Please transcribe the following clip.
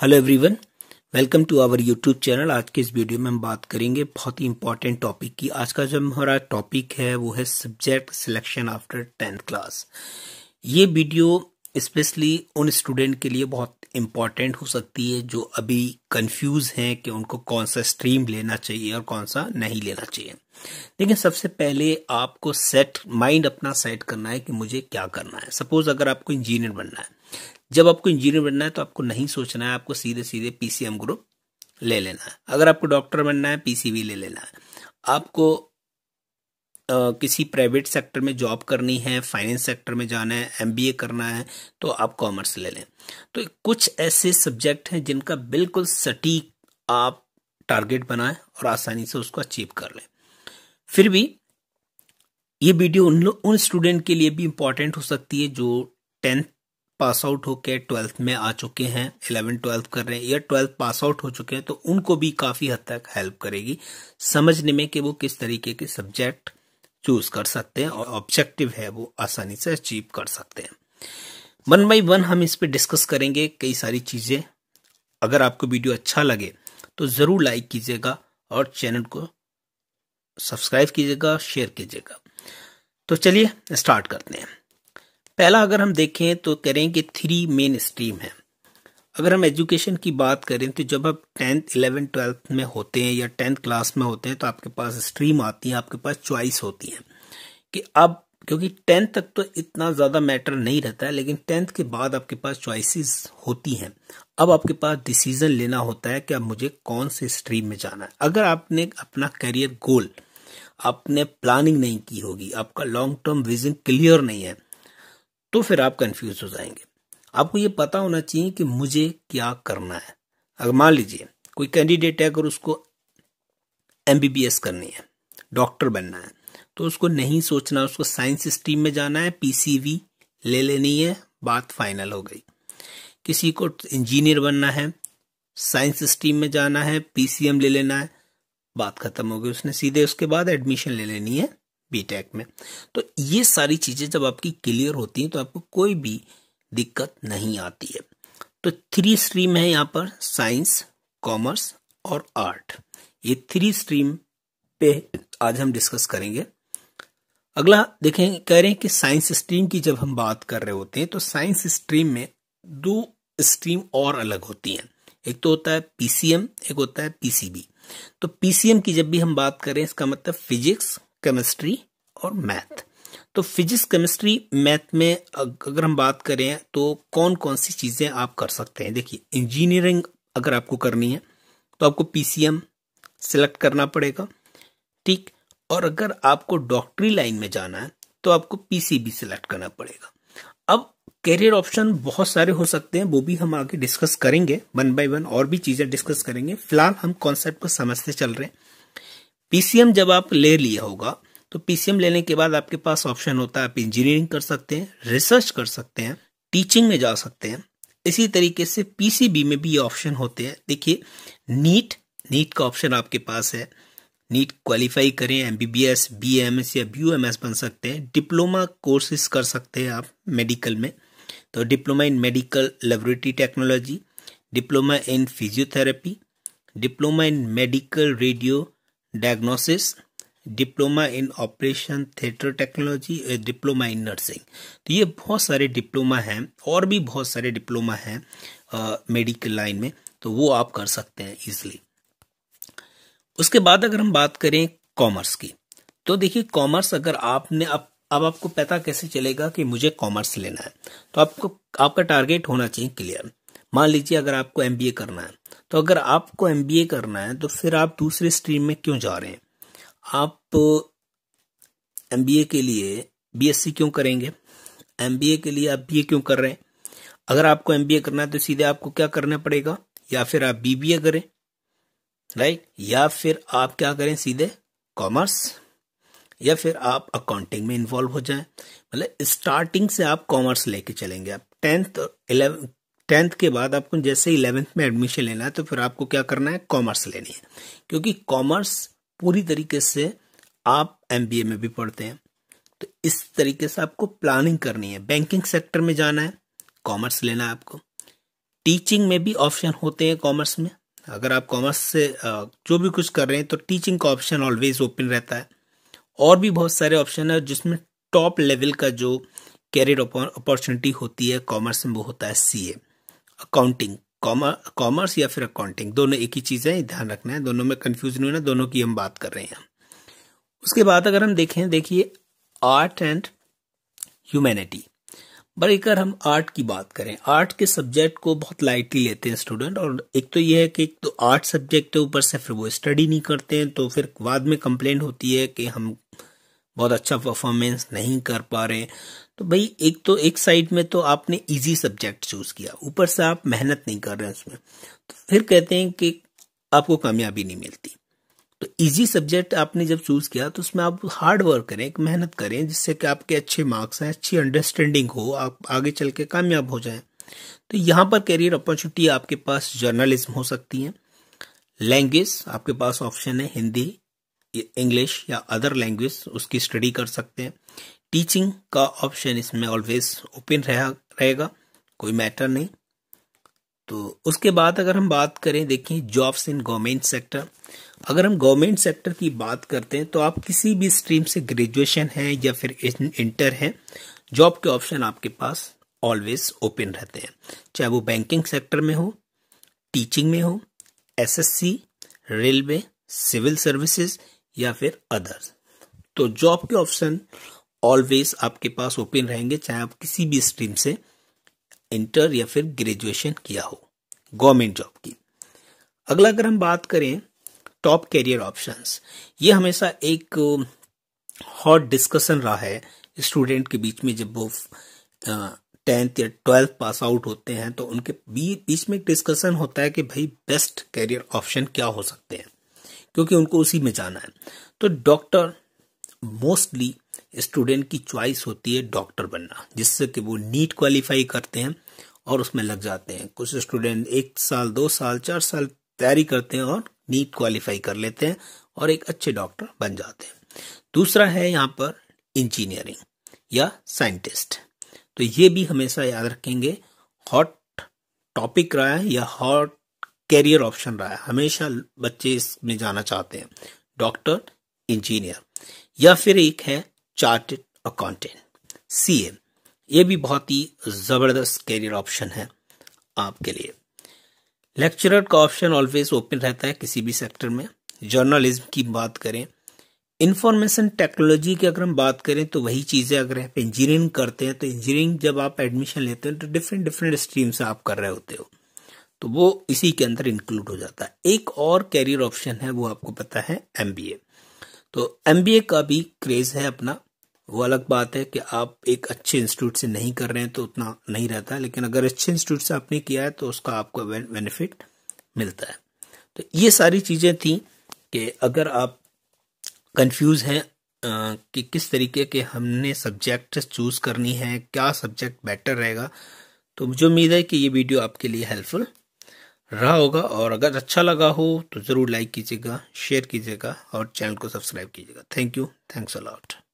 hello everyone welcome to our YouTube channel आज के इस वीडियो में हम बात करेंगे बहुत ही इंपॉर्टेंट टॉपिक की आज का जो हमारा टॉपिक है वो है subject selection after tenth class ये वीडियो स्पेशली उन स्टूडेंट के लिए बहुत इम्पॉर्टेंट हो सकती है जो अभी कंफ्यूज हैं कि उनको कौन सा स्ट्रीम लेना चाहिए और कौन सा नहीं लेना चाहिए लेकिन सबसे पहले आपको सेट माइंड अपना सेट करना है कि मुझे क्या करना है सपोज अगर आपको इंजीनियर बनना है जब आपको इंजीनियर बनना है तो आपको नहीं सोचना है आपको सीधे सीधे पीसीएम ग्रुप ले लेना है अगर आपको डॉक्टर बनना है पीसीबी ले लेना है आपको आ, किसी प्राइवेट सेक्टर में जॉब करनी है फाइनेंस सेक्टर में जाना है एमबीए करना है तो आप कॉमर्स ले लें तो कुछ ऐसे सब्जेक्ट हैं जिनका बिल्कुल सटीक आप टारगेट बनाएं और आसानी से उसको अचीव कर लें फिर भी ये वीडियो उन उन स्टूडेंट के लिए भी इम्पॉर्टेंट हो सकती है जो टेंथ पास आउट होके ट्वेल्थ में आ चुके हैं इलेवन ट्वेल्थ कर रहे हैं या ट्वेल्थ पास आउट हो चुके हैं तो उनको भी काफ़ी हद तक हेल्प करेगी समझने में कि वो किस तरीके के सब्जेक्ट चूज कर सकते हैं और ऑब्जेक्टिव है वो आसानी से अचीव कर सकते हैं वन बाई वन हम इस पर डिस्कस करेंगे कई सारी चीज़ें अगर आपको वीडियो अच्छा लगे तो ज़रूर लाइक कीजिएगा और चैनल को सब्सक्राइब कीजिएगा शेयर कीजिएगा तो चलिए स्टार्ट करते हैं पहला अगर हम देखें तो कह रहे हैं कि थ्री मेन स्ट्रीम है अगर हम एजुकेशन की बात करें तो जब आप टेंथ इलेवेंथ ट्वेल्थ में होते हैं या टेंथ क्लास में होते हैं तो आपके पास स्ट्रीम आती है आपके पास चॉइस होती है कि अब क्योंकि टेंथ तक तो इतना ज़्यादा मैटर नहीं रहता है लेकिन टेंथ के बाद आपके पास चॉइसेस होती हैं अब आपके पास डिसीजन लेना होता है कि अब मुझे कौन से स्ट्रीम में जाना है अगर आपने अपना करियर गोल आपने प्लानिंग नहीं की होगी आपका लॉन्ग टर्म विजन क्लियर नहीं है तो फिर आप कंफ्यूज हो जाएंगे आपको ये पता होना चाहिए कि मुझे क्या करना है अगर मान लीजिए कोई कैंडिडेट है अगर उसको एम करनी है डॉक्टर बनना है तो उसको नहीं सोचना उसको साइंस स्ट्रीम में जाना है पीसीवी ले लेनी है बात फाइनल हो गई किसी को इंजीनियर बनना है साइंस स्ट्रीम में जाना है पीसीएम ले लेना है बात खत्म हो गई उसने सीधे उसके बाद एडमिशन ले लेनी है बीटेक e में तो ये सारी चीज़ें जब आपकी क्लियर होती हैं तो आपको कोई भी दिक्कत नहीं आती है तो थ्री स्ट्रीम है यहाँ पर साइंस कॉमर्स और आर्ट ये थ्री स्ट्रीम पे आज हम डिस्कस करेंगे अगला देखें कह रहे हैं कि साइंस स्ट्रीम की जब हम बात कर रहे होते हैं तो साइंस स्ट्रीम में दो स्ट्रीम और अलग होती हैं एक तो होता है पीसीएम एक होता है पीसीबी तो पीसीएम की जब भी हम बात करें इसका मतलब फिजिक्स केमिस्ट्री और मैथ तो फिजिक्स केमिस्ट्री मैथ में अगर हम बात करें तो कौन कौन सी चीज़ें आप कर सकते हैं देखिए इंजीनियरिंग अगर आपको करनी है तो आपको पीसीएम सिलेक्ट करना पड़ेगा ठीक और अगर आपको डॉक्टरी लाइन में जाना है तो आपको पीसीबी सिलेक्ट करना पड़ेगा अब करियर ऑप्शन बहुत सारे हो सकते हैं वो भी हम आगे डिस्कस करेंगे वन बाय वन और भी चीज़ें डिस्कस करेंगे फिलहाल हम कॉन्सेप्ट को समझते चल रहे हैं पीसीएम जब आप ले लिया होगा तो पीसीएम लेने के बाद आपके पास ऑप्शन होता है आप इंजीनियरिंग कर सकते हैं रिसर्च कर सकते हैं टीचिंग में जा सकते हैं इसी तरीके से पीसीबी में भी ये ऑप्शन होते हैं देखिए नीट नीट का ऑप्शन आपके पास है नीट क्वालिफाई करें M B B S B M S या बी एम एस बन सकते हैं डिप्लोमा कोर्सेस कर सकते हैं आप मेडिकल में तो diploma in medical laboratory technology diploma in physiotherapy diploma in medical radio diagnosis diploma in operation theatre technology diploma in nursing तो ये बहुत सारे डिप्लोमा हैं और भी बहुत सारे डिप्लोमा हैं मेडिकल लाइन में तो वो आप कर सकते हैं इजिली उसके बाद अगर हम बात करें कॉमर्स की तो देखिए कॉमर्स अगर आपने अब अब आपको पता कैसे चलेगा कि मुझे कॉमर्स लेना है तो आपको आपका टारगेट होना चाहिए क्लियर मान लीजिए अगर आपको एम करना है तो अगर आपको एम करना है तो फिर आप दूसरे स्ट्रीम में क्यों जा रहे हैं आप एम के लिए बी क्यों करेंगे एम के लिए आप बी क्यों कर रहे हैं अगर आपको एम करना है तो सीधे आपको क्या करना पड़ेगा या फिर आप बी करें राइट या फिर आप क्या करें सीधे कॉमर्स या फिर आप अकाउंटिंग में इन्वॉल्व हो जाएं मतलब स्टार्टिंग से आप कॉमर्स लेके चलेंगे आप टेंथ इलेवन टेंथ के बाद आपको जैसे इलेवेंथ में एडमिशन लेना है तो फिर आपको क्या करना है कॉमर्स लेनी है क्योंकि कॉमर्स पूरी तरीके से आप एम में भी पढ़ते हैं तो इस तरीके से आपको प्लानिंग करनी है बैंकिंग सेक्टर में जाना है कॉमर्स लेना है आपको टीचिंग में भी ऑप्शन होते हैं कॉमर्स में अगर आप कॉमर्स से जो भी कुछ कर रहे हैं तो टीचिंग का ऑप्शन ऑलवेज ओपन रहता है और भी बहुत सारे ऑप्शन है जिसमें टॉप लेवल का जो कैरियर अपॉर्चुनिटी होती है कॉमर्स में वो होता है सीए अकाउंटिंग कॉमर्स या फिर अकाउंटिंग दोनों एक ही चीज़ है ध्यान रखना है दोनों में कंफ्यूज नहीं होना दोनों की हम बात कर रहे हैं उसके बाद अगर हम देखें देखिए आर्ट एंड ह्यूमैनिटी पर अगर हम आर्ट की बात करें आर्ट के सब्जेक्ट को बहुत लाइटली लेते हैं स्टूडेंट और एक तो यह है कि एक तो आर्ट सब्जेक्ट है ऊपर से फिर वो स्टडी नहीं करते हैं तो फिर बाद में कंप्लेंट होती है कि हम बहुत अच्छा परफॉर्मेंस नहीं कर पा रहे तो भाई एक तो एक साइड में तो आपने इजी सब्जेक्ट चूज किया ऊपर से आप मेहनत नहीं कर रहे उसमें तो फिर कहते हैं कि आपको कामयाबी नहीं मिलती तो इजी सब्जेक्ट आपने जब चूज किया तो उसमें आप हार्ड वर्क करें मेहनत करें जिससे कि आपके अच्छे मार्क्स हैं अच्छी अंडरस्टैंडिंग हो आप आगे चल के कामयाब हो जाएं तो यहाँ पर करियर अपॉर्चुनिटी आपके पास जर्नलिज्म हो सकती है लैंग्वेज आपके पास ऑप्शन है हिंदी इंग्लिश या अदर लैंग्वेज उसकी स्टडी कर सकते हैं टीचिंग का ऑप्शन इसमें ऑलवेज ओपन रहेगा कोई मैटर नहीं तो उसके बाद अगर हम बात करें देखें जॉब्स इन गवर्नमेंट सेक्टर अगर हम गवर्नमेंट सेक्टर की बात करते हैं तो आप किसी भी स्ट्रीम से ग्रेजुएशन है या फिर इंटर है जॉब के ऑप्शन आपके पास ऑलवेज ओपन रहते हैं चाहे वो बैंकिंग सेक्टर में हो टीचिंग में हो एसएससी रेलवे सिविल सर्विसेज या फिर अदर्स तो जॉब के ऑप्शन ऑलवेज आपके पास ओपन रहेंगे चाहे आप किसी भी स्ट्रीम से इंटर या फिर ग्रेजुएशन किया हो गवर्नमेंट जॉब की अगला अगर हम बात करें टॉप कैरियर ऑप्शंस ये हमेशा एक हॉट डिस्कशन रहा है स्टूडेंट के बीच में जब वो टेंथ या ट्वेल्थ पास आउट होते हैं तो उनके बीच में एक डिस्कशन होता है कि भाई बेस्ट कैरियर ऑप्शन क्या हो सकते हैं क्योंकि उनको उसी में जाना है तो डॉक्टर मोस्टली स्टूडेंट की चॉइस होती है डॉक्टर बनना जिससे कि वो नीट क्वालिफाई करते हैं और उसमें लग जाते हैं कुछ स्टूडेंट एक साल दो साल चार साल तैयारी करते हैं और नीट क्वालिफाई कर लेते हैं और एक अच्छे डॉक्टर बन जाते हैं दूसरा है यहाँ पर इंजीनियरिंग या साइंटिस्ट तो ये भी हमेशा याद रखेंगे हॉट टॉपिक रहा है या हॉट कैरियर ऑप्शन रहा है हमेशा बच्चे इसमें जाना चाहते हैं डॉक्टर इंजीनियर या फिर एक है चार्टेड अकाउंटेंट सी ये भी बहुत ही ज़बरदस्त कैरियर ऑप्शन है आपके लिए लेक्चरर का ऑप्शन ऑलवेज ओपन रहता है किसी भी सेक्टर में जर्नलिज्म की बात करें इंफॉर्मेशन टेक्नोलॉजी की अगर हम बात करें तो वही चीज़ें अगर आप इंजीनियरिंग करते हैं तो इंजीनियरिंग जब आप एडमिशन लेते हैं तो डिफरेंट डिफरेंट स्ट्रीम से आप कर रहे होते हो तो वो इसी के अंदर इंक्लूड हो जाता है एक और कैरियर ऑप्शन है वो आपको पता है एम तो एम का भी क्रेज है अपना वो अलग बात है कि आप एक अच्छे इंस्टीट्यूट से नहीं कर रहे हैं तो उतना नहीं रहता लेकिन अगर अच्छे इंस्टीट्यूट से आपने किया है तो उसका आपको बेनिफिट मिलता है तो ये सारी चीज़ें थी कि अगर आप कंफ्यूज हैं कि किस तरीके के हमने सब्जेक्ट चूज़ करनी है क्या सब्जेक्ट बेटर रहेगा तो मुझे उम्मीद है कि ये वीडियो आपके लिए हेल्पफुल रहा होगा और अगर अच्छा लगा हो तो ज़रूर लाइक कीजिएगा शेयर कीजिएगा और चैनल को सब्सक्राइब कीजिएगा thank you thanks a lot lot